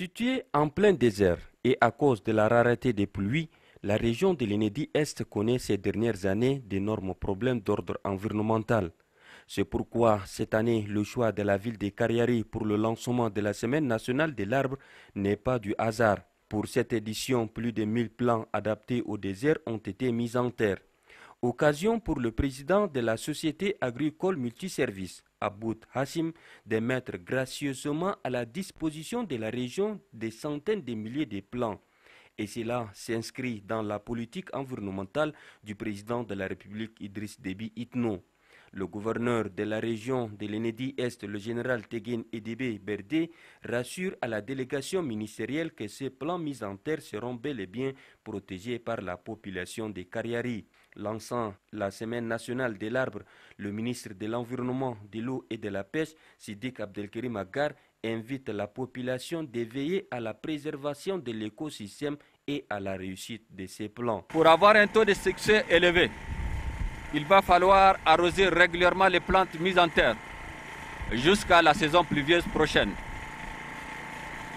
Située en plein désert et à cause de la rareté des pluies, la région de l'Inédit Est connaît ces dernières années d'énormes problèmes d'ordre environnemental. C'est pourquoi cette année, le choix de la ville de Cariari pour le lancement de la Semaine nationale de l'arbre n'est pas du hasard. Pour cette édition, plus de 1000 plans adaptés au désert ont été mis en terre. Occasion pour le président de la Société agricole multiservice, Aboud Hassim, de mettre gracieusement à la disposition de la région des centaines de milliers de plants. Et cela s'inscrit dans la politique environnementale du président de la République Idriss Déby Itno. Le gouverneur de la région de l'Enedi Est, le général teguin Edibé Berdé, rassure à la délégation ministérielle que ces plans mis en terre seront bel et bien protégés par la population des Cariari. Lançant la Semaine nationale de l'arbre, le ministre de l'Environnement, de l'eau et de la pêche, Sidik Abdelkrim Agar, invite la population veiller à la préservation de l'écosystème et à la réussite de ces plans. Pour avoir un taux de succès élevé, il va falloir arroser régulièrement les plantes mises en terre jusqu'à la saison pluvieuse prochaine.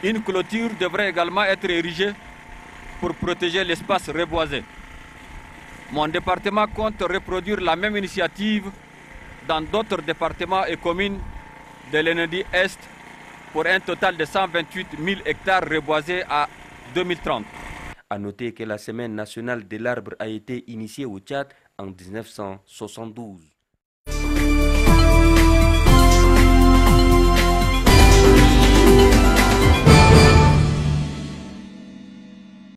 Une clôture devrait également être érigée pour protéger l'espace reboisé. Mon département compte reproduire la même initiative dans d'autres départements et communes de l'Enedi Est pour un total de 128 000 hectares reboisés à 2030. À noter que la semaine nationale de l'arbre a été initiée au Tchad en 1972.